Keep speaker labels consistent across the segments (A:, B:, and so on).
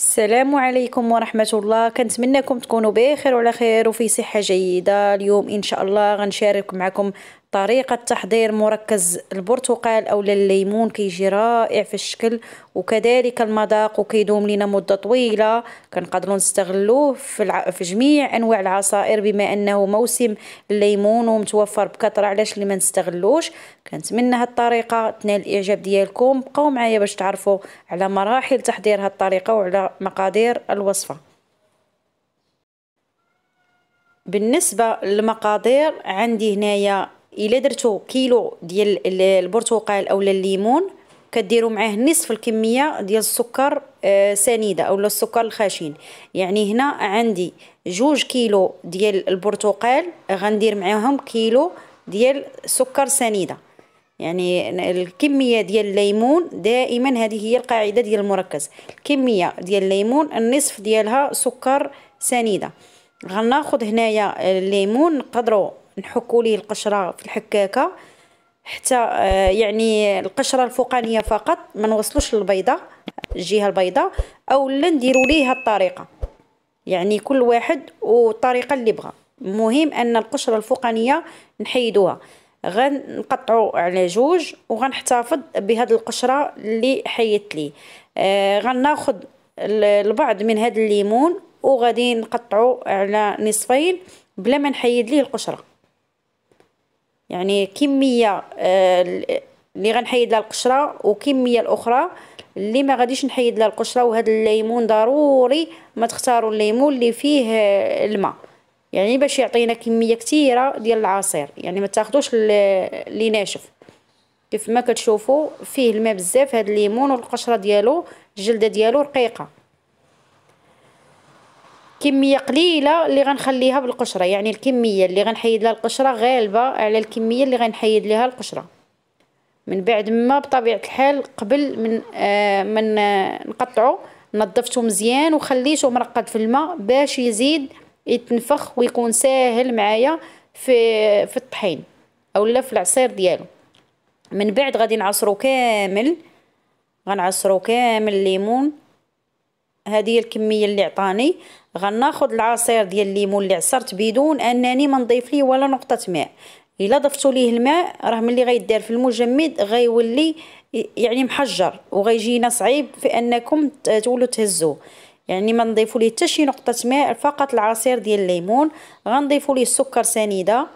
A: السلام عليكم ورحمة الله كنتمنىكم تكونوا بخير وعلى خير وفي صحة جيدة اليوم إن شاء الله غنشارك معكم طريقه تحضير مركز البرتقال او الليمون كيجي رائع في الشكل وكذلك المذاق وكيدوم لنا مده طويله كنقدروا نستغلوه في, الع... في جميع انواع العصائر بما انه موسم الليمون ومتوفر بكثره علاش اللي ما نستغلوش كنتمنى هاد الطريقه تنال الاعجاب ديالكم بقاو معايا باش تعرفوا على مراحل تحضير هاد الطريقه وعلى مقادير الوصفه بالنسبه للمقادير عندي هنايا الا درتو كيلو ديال البرتقال اولا الليمون كديروا معاه نصف الكميه ديال السكر آه، سنيده اولا السكر الخشن يعني هنا عندي جوج كيلو ديال البرتقال غندير معاهم كيلو ديال سكر سنيده يعني الكميه ديال الليمون دائما هذه هي القاعده ديال المركز الكميه ديال الليمون النصف ديالها سكر سنيده غناخذ هنايا الليمون نقدروا نحكوا ليه القشره في الحكاكه حتى آه، يعني القشره الفوقانيه فقط ما نوصلوش للبيضه الجهه البيضاء لا نديروا ليه الطريقه يعني كل واحد والطريقه اللي بغى المهم ان القشره الفوقانيه نحيدوها غنقطعو على جوج وغنحتفظ بهاد القشره اللي حيدت لي آه غناخذ البعض من هاد الليمون وغادي نقطعو على نصفين بلا ما نحيد ليه القشره يعني كميه آه، اللي غنحيد لها القشره وكميه الاخرى اللي ما غاديش نحيد لها القشره وهذا الليمون ضروري ما تختاروا الليمون اللي فيه آه، الماء يعني باش يعطينا كميه كثيره ديال العصير يعني ما تاخذوش اللي ناشف كيف ما كتشوفوا فيه الماء بزاف هذا الليمون والقشره ديالو الجلده ديالو رقيقه كميه قليله اللي غنخليها بالقشره يعني الكميه اللي غنحيد لها القشره غالبه على الكميه اللي غنحيد لها القشره من بعد ما بطبيعه الحال قبل من آه من آه نقطعو نظفته مزيان وخليته مرقد في الماء باش يزيد يتنفخ ويكون ساهل معايا في في الطحين اولا في العصير ديالو من بعد غادي نعصرو كامل غنعصرو كامل الليمون هذه هي الكميه اللي عطاني غناخذ العصير ديال الليمون اللي عصرت بدون انني ما نضيف ليه ولا نقطه ماء الا ضفتوا ليه الماء راه ملي غيدار في المجمد غيولي يعني محجر وغيجينا صعيب في انكم تولوا تهزوه يعني ما نضيفوا ليه حتى شي نقطه ماء فقط العصير ديال الليمون غنضيفوا ليه السكر سنيده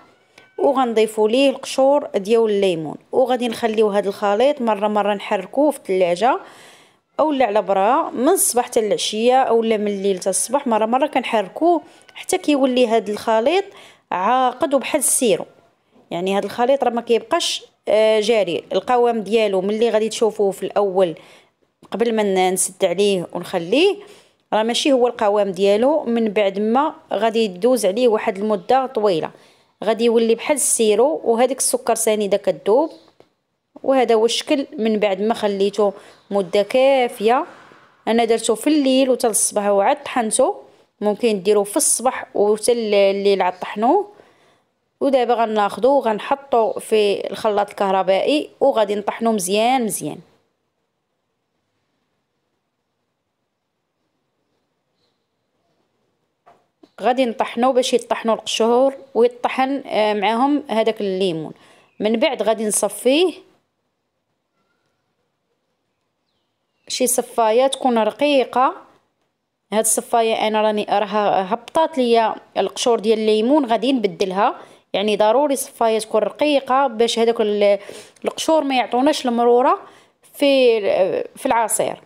A: وغنضيفوا ليه القشور ديال الليمون وغادي نخليو هذا الخليط مره مره نحركوه في الثلاجه اولا على برا من الصباح حتى العشيه اولا من الليل حتى الصباح مره مره كنحركوه حتى كيولي هذا الخليط عاقد وبحال السيرو يعني هذا الخليط راه ما كيبقاش آه، جاري القوام ديالو ملي غادي تشوفوه في الاول قبل ما نسد عليه ونخليه راه ماشي هو القوام ديالو من بعد ما غادي يدوز عليه واحد المده طويله غادي يولي بحال السيرو وهذيك السكر سنيده كدوب وهذا هو الشكل من بعد ما خليته مده كافيه انا درته في الليل وحتى الصباح وعاد طحنته ممكن ديروه في الصباح وحتى الليل عاد طحنوه ودابا غناخدو وغنحطو في الخلاط الكهربائي وغادي نطحنو مزيان مزيان غادي نطحنو باش يطحنو القشور ويطحن آه، معاهم هذاك الليمون من بعد غادي نصفيه شي صفايه تكون رقيقه هاد الصفايه انا راني راها هبطات ليا القشور ديال الليمون غادي نبدلها يعني ضروري صفايه تكون رقيقه باش هذوك القشور ما يعطوناش المروره في في العصير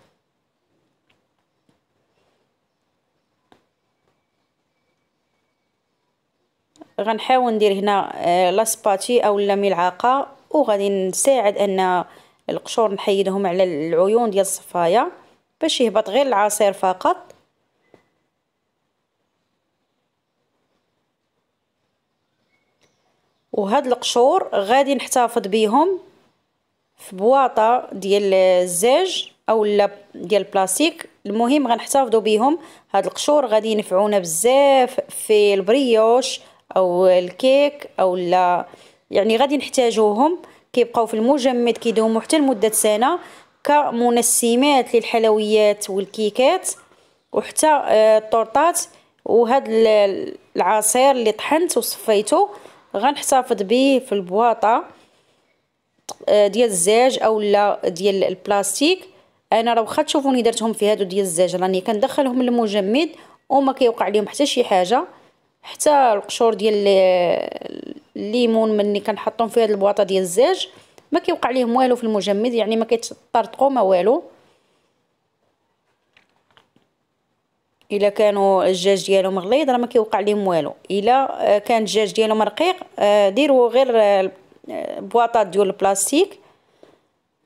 A: غنحاول ندير هنا آه، لاسباتي اولا ملعقه وغادي نساعد ان القشور نحيدهم على العيون ديال الصفايه باش يهبط غير العصير فقط وهاد القشور غادي نحتفظ بيهم في بواطه ديال الزاج اولا ديال البلاستيك المهم غنحتفظوا بيهم هاد القشور غادي ينفعونا بزاف في البريوش او الكيك اولا يعني غادي نحتاجوهم كيبقاو في المجمد كيدوموا حتى لمده سنه كمنسمات للحلويات والكيكات وحتى آه، الطورطات وهاد العصير اللي طحنت وصفيته غنحتفظ به في البواطه آه، ديال الزاج اولا ديال البلاستيك انا راه واخا تشوفوني درتهم في هادو ديال الزاج راني كندخلهم للمجمد وما كيوقع لهم حتى شي حاجه حتى القشور ديال الليمون ملي كنحطهم في هذه البواطه ديال الزاج ما كيوقع ليهم والو في المجمد يعني ما كيتطرطقوا ما والو الا كانوا الدجاج ديالهم غليظ راه ما كيوقع ليهم والو الا كان الدجاج ديالهم رقيق آه، ديروا غير آه، بواطات ديال البلاستيك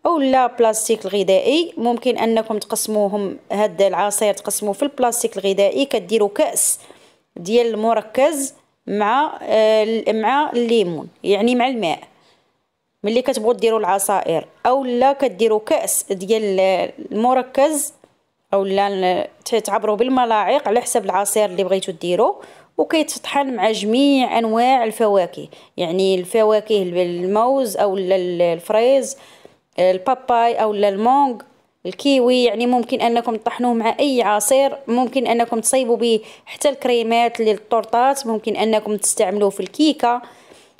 A: او لا بلاستيك الغذائي ممكن انكم تقسموهم هاد العصير تقسموه في البلاستيك الغذائي كديروا كاس ديال المركز مع آه، مع الليمون يعني مع الماء ملي كتبغوا ديروا العصائر اولا كديروا كاس ديال المركز اولا تعبروا بالملاعق على حسب العصير اللي بغيتو ديروا وكيتطحن مع جميع انواع الفواكه يعني الفواكه الموز اولا الفريز آه، الباباي او المونغ الكيوي يعني ممكن انكم تطحنوه مع اي عصير ممكن انكم تصيبوا به حتى الكريمات للطورطات ممكن انكم تستعملوه في الكيكه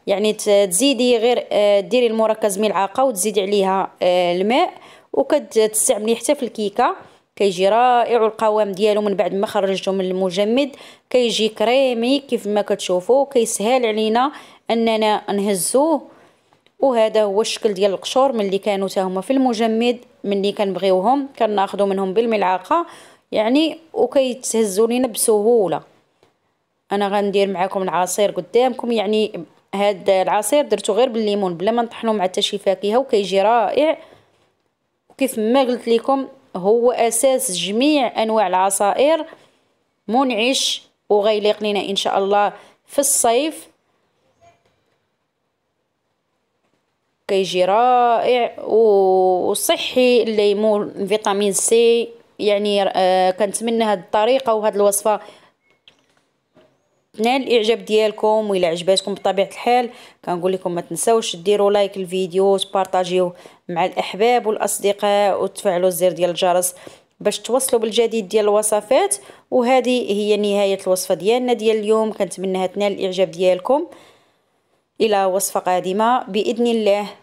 A: يعني تزيدي غير آه، ديري المركز ملعقه وتزيدي عليها آه، الماء وكتستعمليه حتى في الكيكه كيجي رائع القوام ديالو من بعد ما خرجته من المجمد كيجي كريمي كيف ما كتشوفوا كيسهل علينا اننا نهزوه وهذا هو الشكل ديال القشور ملي كانوا تاهما هما في المجمد ملي كنبغيوهم كناخذو منهم بالملعقه يعني وكيتهزوا لينا بسهوله انا غندير معكم العصير قدامكم يعني هاد العصير درتو غير بالليمون بلا ما نطحنو مع حتى شي فاكهه وكيجي رائع وكيف ما قلت لكم هو اساس جميع انواع العصائر منعش وغيليق لنا ان شاء الله في الصيف كيجي رائع وصحي الليمون فيتامين سي يعني آه، كنتمنى هاد الطريقه وهذه الوصفه تنال الاعجاب ديالكم وإلا عجباتكم بطبيعه الحال كنقول لكم ما تنساوش ديروا لايك الفيديو تبارطاجيوه مع الاحباب والاصدقاء وتفعلوا الزر ديال الجرس باش توصلوا بالجديد ديال الوصفات وهذه هي نهايه الوصفه ديالنا ديال اليوم كنتمنى تنال الاعجاب ديالكم الى وصفه قادمه باذن الله